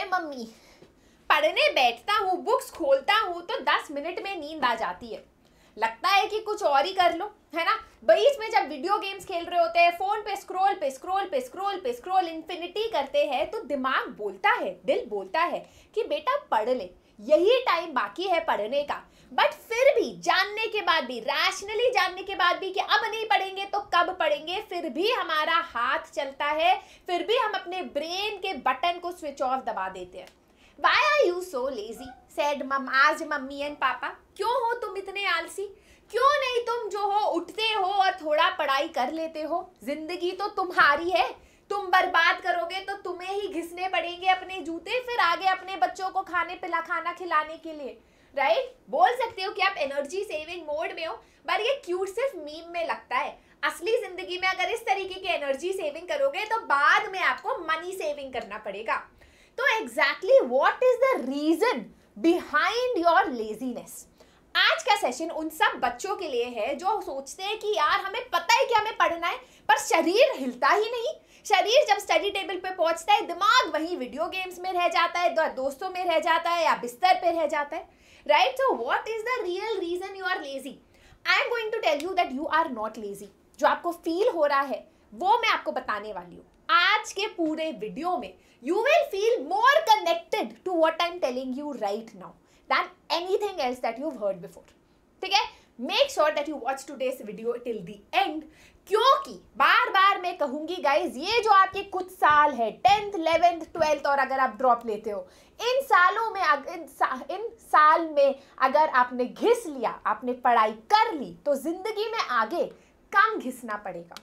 है मम्मी पढ़ने बैठता हूँ बुक्स खोलता हूँ तो दस मिनट में नींद आ जाती है लगता है कि कुछ और ही कर लो है ना बीच में जब वीडियो गेम्स खेल रहे होते हैं फोन पे स्क्रॉल पे स्क्रॉल पे स्क्रॉल पे स्क्रॉल इन्फिनिटी करते हैं तो दिमाग बोलता है दिल बोलता है कि बेटा पढ़ ले यही टाइम बाकी है पढ़ने का बट फिर भी जानने के बाद भी रैशनली जानने के बाद भी कि अब नहीं पढ़ेंगे तो कब पढ़ेंगे फिर भी हमारा हाथ चलता है फिर भी हम अपने ब्रेन के बटन को स्विच ऑफ दबा देते हैं why are you so lazy said mom आज मम्मी एंड पापा क्यों हो तुम इतने आलसी क्यों नहीं तुम जो हो उठते हो और थोड़ा पढ़ाई कर लेते हो जिंदगी तो तुम्हारी है तुम बर्बाद करोगे तो तुम्हें ही घिसने पड़ेंगे अपने जूते फिर आगे अपने बच्चों को खाने पिला खाना खिलाने के लिए राइट right? बोल सकते हो कि आप एनर्जी सेविंग मोड में हो पर ये क्यूट सिर्फ मीम में लगता है असली जिंदगी में अगर इस तरीके की एनर्जी सेविंग करोगे तो बाद में आपको मनी सेविंग करना पड़ेगा तो exactly what is the reason behind your laziness आज का सेशन उन सब बच्चों के लिए है जो सोचते हैं कि यार हमें पता है कि हमें पढ़ना है पर शरीर हिलता ही नहीं शरीर जब स्टडी टेबल पे पहुंचता है दिमाग वही वीडियो गेम्स में रह जाता है दोस्तों में रह जाता है या बिस्तर पे रह जाता है right so what is the real reason you are lazy I am going to tell you that you are not lazy जो आपको फील हो रहा है वो मैं आपको बताने वाली हूँ आज के पूरे वीडियो में you will feel more connected to what I am telling you right now than anything else that you heard before ठीक है make sure that you watch to today's video till the end क्योंकि बार बार मैं कहूंगी guys ये जो आपके कुछ साल है टेंथ इलेवेंथ ट्वेल्थ और अगर आप ड्रॉप लेते हो इन सालों में इन, सा, इन साल में अगर आपने घिस लिया आपने पढ़ाई कर ली तो जिंदगी में आगे कम घिसना पड़ेगा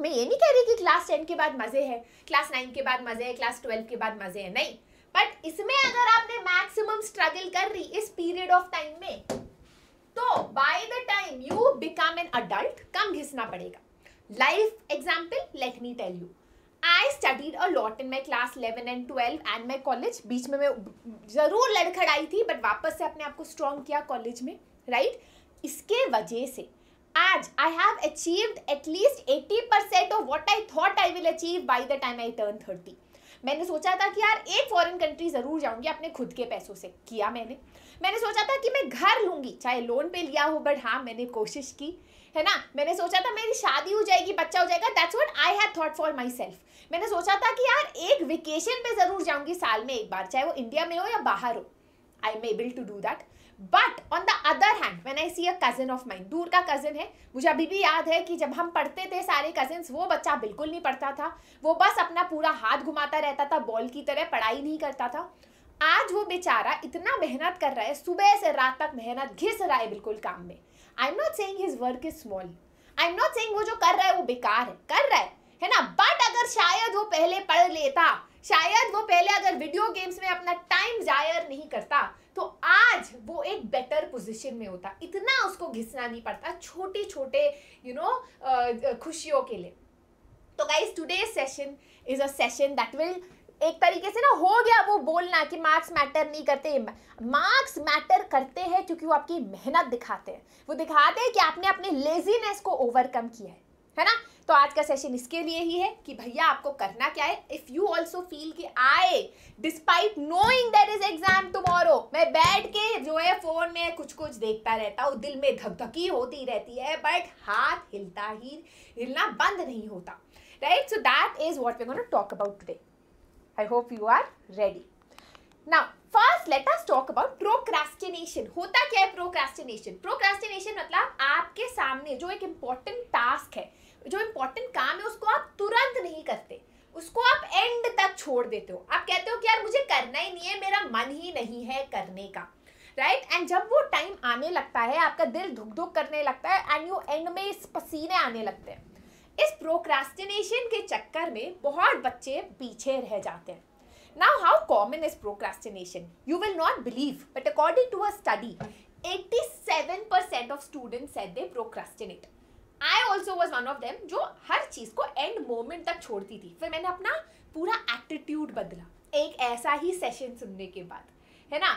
मैं ये नहीं कह रही कि क्लास टेन के बाद मज़े है क्लास नाइन के बाद मज़े है क्लास ट्वेल्व के बाद मज़े है नहीं बट इसमें अगर आपने मैक्सिमम स्ट्रगल कर रही इस पीरियड ऑफ टाइम में तो by the time you become an adult कम घिसना पड़ेगा life example let me tell you I studied a lot in my class eleven and twelve and my college बीच में मैं ज़रूर लड़खड़ाई थी बट वापस से अपने आप को स्ट्रॉन्ग किया कॉलेज में राइट right? इसके वजह से आज I have achieved at least eighty percent of what I thought I will achieve by the time I turn thirty मैंने सोचा था कि यार एक फॉरेन कंट्री ज़रूर जाऊंगी अपने खुद के पैसों से किया मैंने मैंने सोचा था कि मैं घर लूंगी चाहे लोन पे लिया हो बट हाँ मैंने कोशिश की है ना मैंने सोचा था मेरी शादी हो जाएगी बच्चा हो जाएगा that's what I have thought for myself मैंने सोचा था कि यार एक वेकेशन पे ज़रूर जाऊंगी साल में एक बार चाहे वो इंडिया में हो या बाहर हो I am able to do that but on the other hand when I see a cousin of mind दूर का कजिन है मुझे अभी भी याद है कि जब हम पढ़ते थे सारे कजिन्स वो बच्चा बिल्कुल नहीं पढ़ता था वो बस अपना पूरा हाथ घुमाता रहता था बॉल की तरह पढ़ाई नहीं करता था आज वो बेचारा इतना मेहनत कर रहा है सुबह से रात तक मेहनत घिस रहा है बिल्कुल काम में I am not saying his work is small I am not saying वो जो कर रहा है वो बेकार है कर रहा है है ना बट अगर शायद वो पहले पढ़ लेता शायद वो पहले अगर वीडियो गेम्स में अपना टाइम जायर नहीं करता तो आज वो एक बेटर पोजीशन में होता इतना उसको घिसना नहीं पड़ता छोटे छोटे यू नो खुशियों के लिए तो guys today session is a session that will एक तरीके से ना हो गया वो बोलना कि मार्क्स मैटर नहीं करते मार्क्स मैटर करते हैं क्योंकि वो आपकी मेहनत दिखाते हैं वो दिखाते हैं कि आपने अपने लेजीनेस को ओवरकम किया है है ना तो आज का सेशन इसके लिए ही है कि भैया आपको करना क्या है इफ यू ऑल्सो फील कि I despite knowing that is exam tomorrow मैं बैठ के जो है फोन में कुछ कुछ देखता रहता हूँ दिल में धकधकी होती रहती है बट हाथ हिलता ही हिलना बंद नहीं होता right so that is what we got talk about today I hope you are ready now first let us talk about procrastination होता क्या है प्रोक्रेस्टिनेशन प्रोक्रेस्टिनेशन मतलब आपके सामने जो एक इम्पॉर्टेंट टास्क है जो इम्पोर्टेंट काम है उसको आप तुरंत नहीं करते उसको आप एंड तक छोड़ देते हो आप कहते हो कि यार मुझे करना ही नहीं है मेरा मन ही नहीं है करने का राइट right? एंड जब वो टाइम आने लगता है आपका दिल धुक धुक करने लगता है एंड यू एंड में इस पसीने आने लगते हैं इस प्रोक्रास्टिनेशन के चक्कर में बहुत बच्चे पीछे रह जाते हैं now how common is common you will not believe but according to a study eighty seven percent of students at they procrastinate. I also was one of them जो हर चीज़ को एंड मोमेंट तक छोड़ती थी फिर मैंने अपना पूरा एटीट्यूड बदला एक ऐसा ही सेशन सुनने के बाद है ना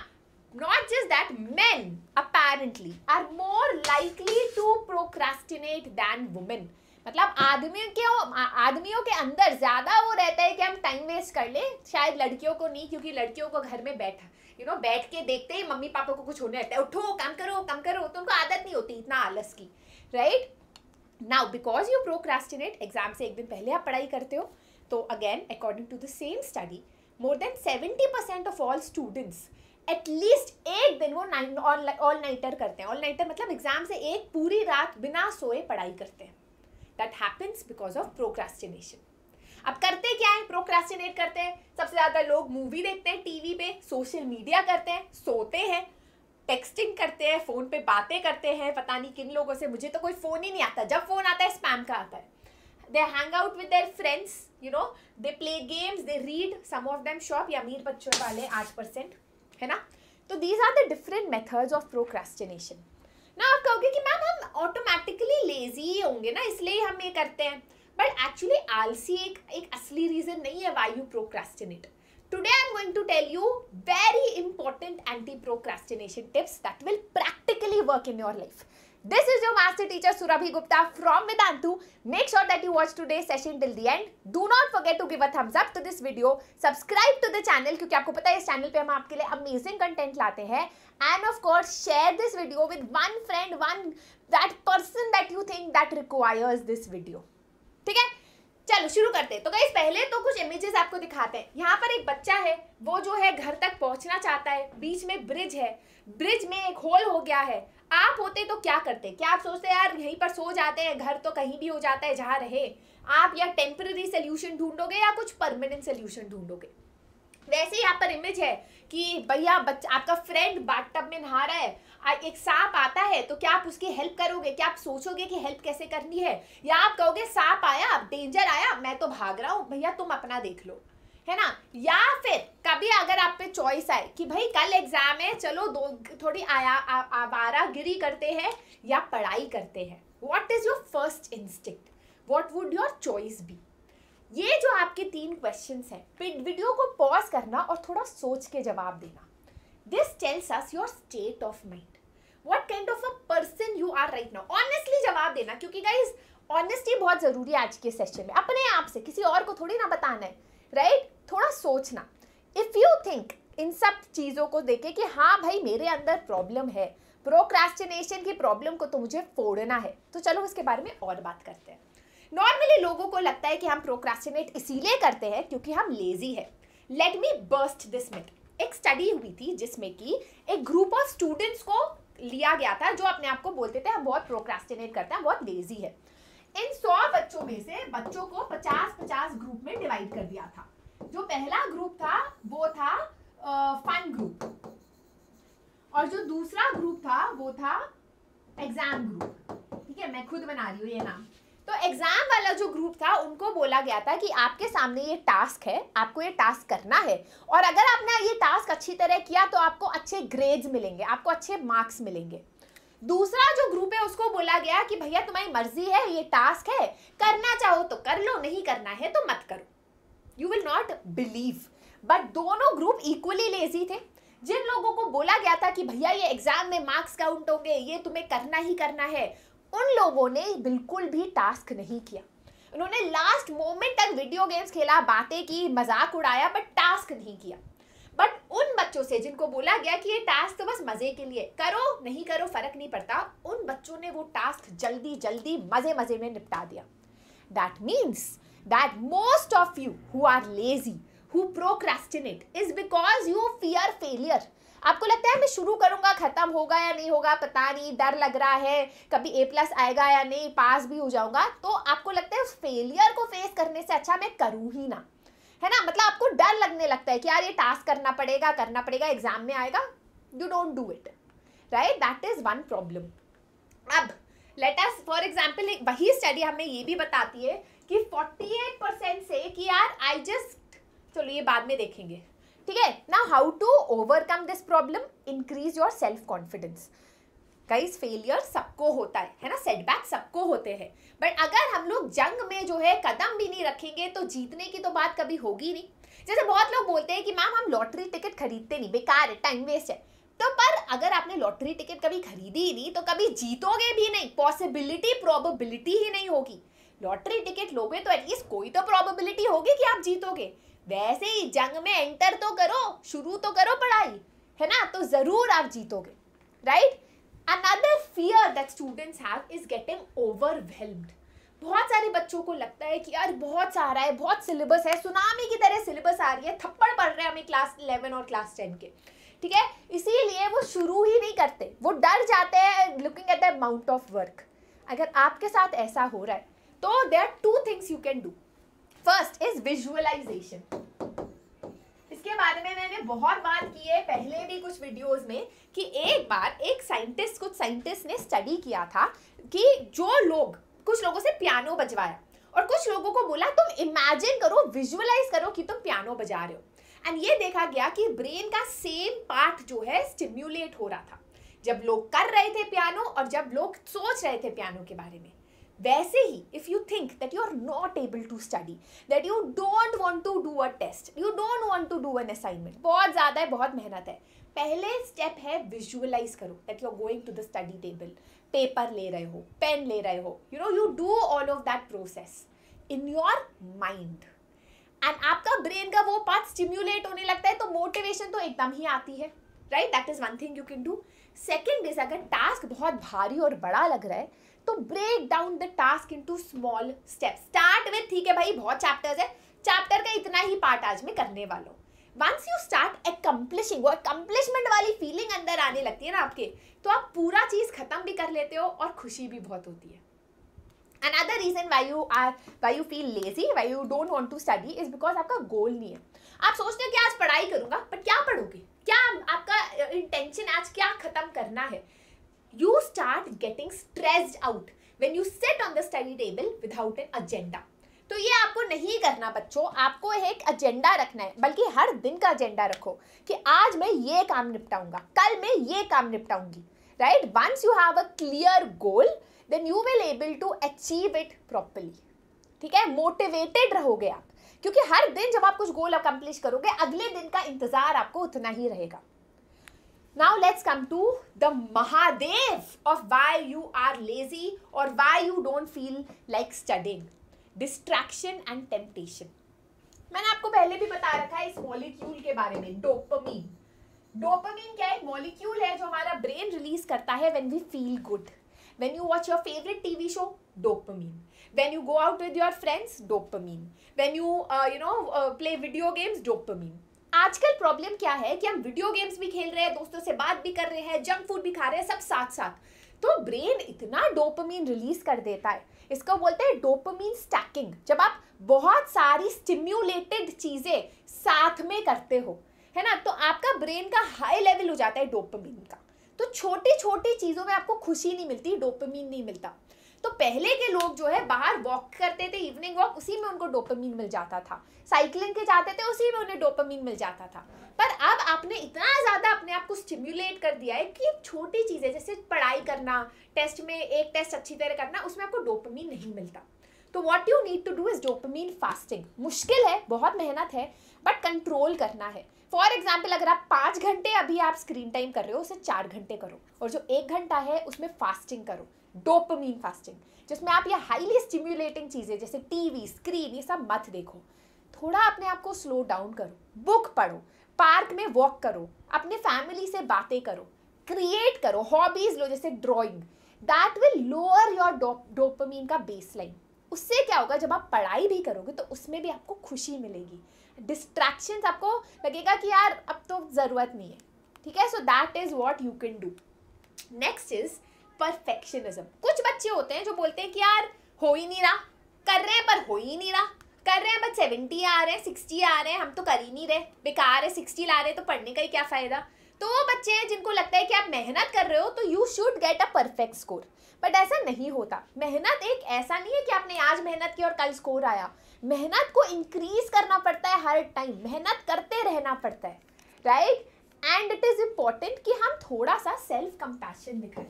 not just that men apparently are more likely to procrastinate than women मतलब आदमियों के आदमियों के अंदर ज़्यादा वो रहता है कि हम टाइम वेस्ट कर ले शायद लड़कियों को नहीं क्योंकि लड़कियों को घर में बैठा यू नो बैठ के देखते ही मम्मी पापा को कुछ होने रहता है उठो काम करो काम करो तो उनको आदत नहीं होती इतना आलस की right right? Now because you procrastinate exam से एक दिन पहले आप पढ़ाई करते हो तो again according to the same study more than seventy percent of all students at least एक दिन वो नाइन ऑल नाइटर करते हैं ऑल नाइटर मतलब एग्जाम से एक पूरी रात बिना सोए पढ़ाई करते हैं that happens because of procrastination अब करते क्या है प्रोक्रेस्टिनेट करते हैं सबसे ज़्यादा लोग मूवी देखते हैं टीवी पे सोशल मीडिया करते हैं सोते करते हैं फ़ोन पे बातें करते हैं पता नहीं किन लोगों से मुझे तो कोई फ़ोन ही नहीं आता जब फ़ोन आता है स्पैम का आता है they hang out with their friends you know they play games they read some of them shop या अमीर बच्चों वाले आठ परसेंट है ना तो these are the different methods of procrastination ना आप कहोगे कि मैम हम ऑटोमेटिकली लेजी ही होंगे ना इसलिए हम ये करते हैं बट एक्चुअली आलसी एक एक असली रीज़न नहीं है why you procrastinate today i'm going to tell you very important anti procrastination tips that will practically work in your life this is your master teacher surabhi gupta from vedantu make sure that you watch today's session till the end do not forget to give a thumbs up to this video subscribe to the channel kyunki aapko pata hai is channel pe hum aapke liye amazing content लाते hain and of course share this video with one friend one that person that you think that requires this video ठीक hai चलो शुरू करते हैं तो guys पहले तो कुछ इमेजेस आपको दिखाते हैं यहाँ पर एक बच्चा है वो जो है घर तक पहुंचना चाहता है बीच में ब्रिज है ब्रिज में एक होल हो गया है आप होते तो क्या करते क्या आप सोचते यार यहीं पर सो जाते हैं घर तो कहीं भी हो जाता है जहाँ रहे आप या टेम्पररी सोल्यूशन ढूंढोगे या कुछ परमानेंट सोल्यूशन ढूंढोगे वैसे यहाँ पर इमेज है कि भैया बच्चा आपका फ्रेंड बाथटब में नहा रहा है एक सांप आता है तो क्या आप उसकी हेल्प करोगे क्या आप सोचोगे कि हेल्प कैसे करनी है या आप कहोगे सांप आया डेंजर आया मैं तो भाग रहा हूँ भैया तुम अपना देख लो है ना या फिर कभी अगर आप पे चॉइस आए कि भाई कल एग्जाम है चलो दो थोड़ी आया आवारा गिरी करते हैं या पढ़ाई करते हैं what is your first instinct what would your choice be ये जो आपके तीन क्वेश्चन हैं वीडियो तो को पॉज करना और थोड़ा सोच के जवाब देना this tells us your state of mind what kind of a person you are right now honestly जवाब देना क्योंकि गाइज ऑनेस्टी बहुत ज़रूरी है आज के सेशन में अपने आप से किसी और को थोड़ी ना बताना है राइट right? थोड़ा सोचना इफ़ यू थिंक इन सब चीज़ों को देखे कि हाँ भाई मेरे अंदर प्रॉब्लम है प्रोक्रास्टिनेशन की प्रॉब्लम को तो मुझे फोड़ना है तो चलो इसके बारे में और बात करते हैं नॉर्मली लोगों को लगता है कि हम प्रोक्रेस्टिनेट इसीलिए करते हैं क्योंकि हम लेजी है let me burst this myth एक स्टडी हुई थी जिसमें कि एक ग्रुप ऑफ स्टूडेंट्स को लिया गया था जो अपने आप को बोलते थे हम बहुत प्रोक्रेस्टिनेट करते हैं बहुत लेजी है इन सौ बच्चों में से बच्चों को पचास पचास ग्रुप में डिवाइड कर दिया था जो पहला ग्रुप था वो था फन uh, ग्रुप और जो दूसरा ग्रुप था वो था एग्जाम ग्रुप ठीक है मैं खुद बना रही हूँ ये नाम तो एग्जाम वाला जो ग्रुप था उनको बोला गया था कि आपके सामने ये टास्क है आपको ये टास्क करना है और अगर आपने ये टास्क अच्छी तरह किया तो आपको अच्छे ग्रेड्स मिलेंगे आपको अच्छे मार्क्स मिलेंगे दूसरा जो ग्रुप है उसको बोला गया कि भैया तुम्हारी मर्जी है ये टास्क है करना चाहो तो कर लो नहीं करना है तो मत करो you will not believe but दोनों ग्रुप इक्वली लेजी थे जिन लोगों को बोला गया था कि भैया ये एग्जाम में मार्क्स काउंट होंगे ये तुम्हें करना ही करना है उन लोगों ने बिल्कुल भी टास्क नहीं किया उन्होंने लास्ट मोमेंट तक वीडियो गेम्स खेला बातें की मजाक उड़ाया बट टास्क नहीं किया बट उन बच्चों से जिनको बोला गया कि ये टास्क तो बस मज़े के लिए करो नहीं करो फर्क नहीं पड़ता उन बच्चों ने वो टास्क जल्दी जल्दी मज़े मज़े में निपटा दिया that means that most of you who are lazy who procrastinate is because you fear failure आपको लगता है मैं शुरू करूंगा खत्म होगा या नहीं होगा पता नहीं डर लग रहा है कभी ए प्लस आएगा या नहीं पास भी हो जाऊंगा तो आपको लगता है उस फेलियर को फेस करने से अच्छा मैं करूँ ही ना है ना मतलब आपको डर लगने लगता है कि यार ये टास्क करना पड़ेगा करना पड़ेगा एग्जाम में आएगा you don't do it right that is one problem अब लेट अस फॉर एग्जाम्पल वही स्टडी हमें ये भी बताती है कि 48 परसेंट से कि यार आई जस्ट चलो ये बाद में देखेंगे ठीक है ना how to overcome this problem increase your self confidence guys failure सबको होता है है ना सेटबैक सबको होते हैं बट अगर हम लोग जंग में जो है कदम भी नहीं रखेंगे तो जीतने की तो बात कभी होगी नहीं जैसे बहुत लोग बोलते हैं कि मैम हम लॉटरी टिकट खरीदते नहीं बेकार है टाइम वेस्ट है तो पर अगर आपने लॉटरी टिकट कभी खरीदी ही नहीं तो कभी जीतोगे भी नहीं पॉसिबिलिटी प्रोबेबिलिटी ही नहीं होगी लॉटरी टिकट लोगे तो एटलीस्ट कोई तो प्रोबेबिलिटी होगी कि आप जीतोगे वैसे ही जंग में एंटर तो करो शुरू तो करो पढ़ाई है ना तो जरूर आप जीतोगे right another fear that students have is getting overwhelmed बहुत सारे बच्चों को लगता है कि यार बहुत सारा है बहुत सिलेबस है सुनामी की तरह सिलेबस आ रही है थप्पड़ पड़ रहे हैं हमें क्लास इलेवन और क्लास टेन के ठीक है इसीलिए वो शुरू ही नहीं करते वो डर जाते हैं looking at the amount of work अगर आपके साथ ऐसा हो रहा है तो there are two things you can do first is visualization इसके बारे में मैंने बहुत बात की है पहले भी कुछ वीडियोस में कि एक बार एक साइंटिस्ट कुछ साइंटिस्ट ने स्टडी किया था कि जो लोग कुछ लोगों से पियानो बजवाया और कुछ लोगों को बोला तुम इमेजिन करो विजुअलाइज करो कि तुम पियानो बजा रहे हो एंड ये देखा गया कि ब्रेन का सेम पार्ट जो है स्टिम्यूलेट हो रहा था जब लोग कर रहे थे पियानो और जब लोग सोच रहे थे पियानो के बारे में वैसे ही if you think that you are not able to study that you don't want to do a test you don't want to do an assignment बहुत ज़्यादा है बहुत मेहनत है पहले स्टेप है विजुअलाइज करो that you are going to the study table paper ले रहे हो पेन ले रहे हो you know you do all of that process in your mind and आपका ब्रेन का वो पार्ट स्टिम्यूलेट होने लगता है तो मोटिवेशन तो एकदम ही आती है right that is one thing you can do second is अगर टास्क बहुत भारी और बड़ा लग रहा है तो break down the task into small step start with ठीक है भाई बहुत चैप्टर्स है चैप्टर का इतना ही पार्ट आज मैं करने वाला हूँ वंस यू स्टार्ट अकम्पलिशिंग वो अकम्पलिशमेंट वाली फीलिंग अंदर आने लगती है ना आपके तो आप पूरा चीज़ खत्म भी कर लेते हो और खुशी भी बहुत होती है another reason why you are why you feel lazy why you don't want to study is because आपका गोल नहीं है आप सोचते हो कि आज पढ़ाई करूंगा बट क्या पढ़ोगे क्या आपका इंटेंशन आज क्या खत्म करना है you start getting stressed out when you sit on the study table without an agenda. तो ये आपको नहीं करना बच्चों आपको एक एजेंडा रखना है बल्कि हर दिन का एजेंडा रखो कि आज मैं ये काम निपटाऊंगा कल मैं ये काम निपटाऊंगी right once you have a clear goal then you will able to achieve it properly ठीक है मोटिवेटेड रहोगे आप क्योंकि हर दिन जब आप कुछ गोल अकम्प्लिश करोगे अगले दिन का इंतजार आपको उतना ही रहेगा now let's come to the mahadev of why you are lazy or why you don't feel like studying distraction and temptation मैंने आपको पहले भी बता रखा है इस मॉलिक्यूल के बारे में डोपमीन डोपमीन क्या एक मॉलिक्यूल है जो हमारा ब्रेन रिलीज करता है when we feel good when you watch your favourite TV show dopamine when you go out with your friends dopamine when you you know play video games dopamine आजकल problem क्या है कि हम video games भी खेल रहे हैं दोस्तों से बात भी कर रहे हैं जंक फूड भी खा रहे हैं सब साथ साथ तो ब्रेन इतना डोपमीन रिलीज कर देता है इसको बोलते हैं डोपमीन स्टैकिंग जब आप बहुत सारी स्टिम्यूलेटेड चीज़ें साथ में करते हो है ना तो आपका ब्रेन का हाई लेवल हो जाता है डोपमीन का तो छोटी छोटी चीज़ों में आपको खुशी नहीं मिलती डोपमीन नहीं मिलता तो पहले के लोग जो है बाहर वॉक करते थे इवनिंग वॉक उसी में उनको डोपामीन मिल जाता था साइकिलिंग के जाते थे उसी में उन्हें डोपामीन मिल जाता था पर अब आपने इतना ज़्यादा अपने आप को स्टिम्यूलेट कर दिया है कि छोटी चीज़ें जैसे पढ़ाई करना टेस्ट में एक टेस्ट अच्छी तरह करना उसमें आपको डोपमीन नहीं मिलता तो what you need to do is dopamine fasting मुश्किल है बहुत मेहनत है बट कंट्रोल करना है फॉर एग्जाम्पल अगर आप पाँच घंटे अभी आप स्क्रीन टाइम कर रहे हो उसे चार घंटे करो और जो एक घंटा है उसमें फास्टिंग करो डोपमीन फास्टिंग जिसमें आप ये हाईली स्टिम्युलेटिंग चीज़ें जैसे टीवी स्क्रीन ये सब मत देखो थोड़ा अपने आप को स्लो डाउन करो बुक पढ़ो पार्क में वॉक करो अपने फैमिली से बातें करो क्रिएट करो हॉबीज लो जैसे drawing that will lower your dopamine का बेसलाइन उससे क्या होगा जब आप पढ़ाई भी करोगे तो उसमें भी आपको खुशी मिलेगी डिस्ट्रैक्शन आपको लगेगा कि यार अब तो ज़रूरत नहीं है ठीक है so that is what you can do next is perfectionism कुछ बच्चे होते हैं जो बोलते हैं कि यार हो ही नहीं रहा कर रहे हैं पर हो ही नहीं रहा कर रहे हैं बट सेवेंटी आ रहे हैं सिक्सटी आ रहे हैं हम तो कर ही नहीं रहे बेकार है सिक्सटी ला रहे तो पढ़ने का ही क्या फ़ायदा तो वो बच्चे हैं जिनको लगता है कि आप मेहनत कर रहे हो तो you should get a perfect score but ऐसा नहीं होता मेहनत एक ऐसा नहीं है कि आपने आज मेहनत की और कल स्कोर आया मेहनत को इंक्रीज करना पड़ता है हर टाइम मेहनत करते रहना पड़ता है right and it is important कि हम थोड़ा सा सेल्फ कंपैशन दिखाएं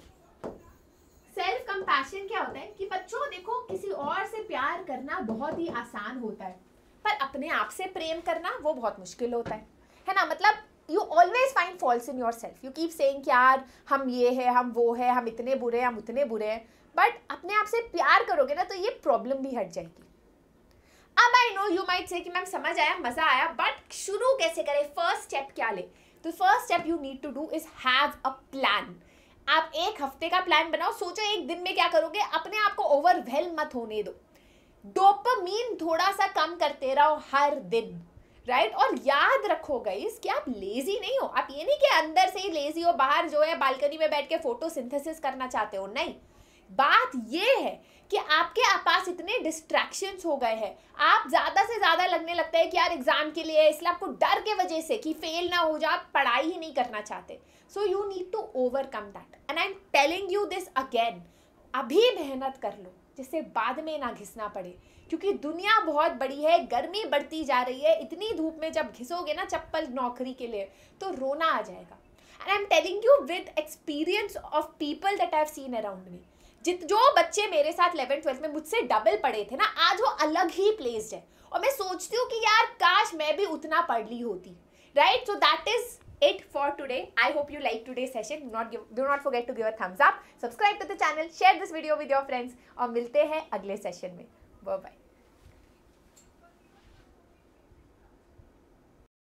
सेल्फ कंपैशन क्या होता है कि बच्चों देखो किसी और से प्यार करना बहुत ही आसान होता है पर अपने आप से प्रेम करना वो बहुत मुश्किल होता है है ना मतलब you always find faults in your self you keep saying यार हम ये है हम वो है हम इतने बुरे हैं हम उतने बुरे हैं बट अपने आप से प्यार करोगे ना तो ये प्रॉब्लम भी हट जाएगी अब I know you might say कि मैम समझ आया मज़ा आया बट शुरू कैसे करें फर्स्ट स्टेप क्या ले तो first step you need to do is have a plan आप एक हफ्ते का प्लान बनाओ सोचो एक दिन में क्या करोगे अपने आप को ओवरवेल मत होने दो डोपामीन थोड़ा सा कम करते रहो हर दिन राइट right? और याद रखो गाइस कि आप लेजी नहीं हो आप ये नहीं कि अंदर से ही लेजी हो बाहर जो है बालकनी में बैठ के फोटोसिंथेसिस करना चाहते हो नहीं बात ये है कि आपके पास इतने डिस्ट्रैक्शंस हो गए हैं आप ज़्यादा से ज़्यादा लगने लगता है कि यार एग्ज़ाम के लिए इसलिए आपको डर के वजह से कि फेल ना हो जाओ आप पढ़ाई ही नहीं करना चाहते so you need to overcome that and I am telling you this again अभी मेहनत कर लो जिससे बाद में ना घिसना पड़े क्योंकि दुनिया बहुत बड़ी है गर्मी बढ़ती जा रही है इतनी धूप में जब घिसोगे ना चप्पल नौकरी के लिए तो रोना आ जाएगा and I am telling you with experience of people that I have seen around me जित जो बच्चे मेरे साथ इलेवन ट्वेल्थ में मुझसे डबल पढ़े थे ना आज वो अलग ही प्लेस्ड है और मैं सोचती हूँ कि यार काश मैं भी उतना पढ़ ली होती right so that is it for today. I hope you liked today's session. Do not give, do not forget to give a thumbs up, subscribe to the channel, share this video with your friends और मिलते हैं अगले session में Bye bye.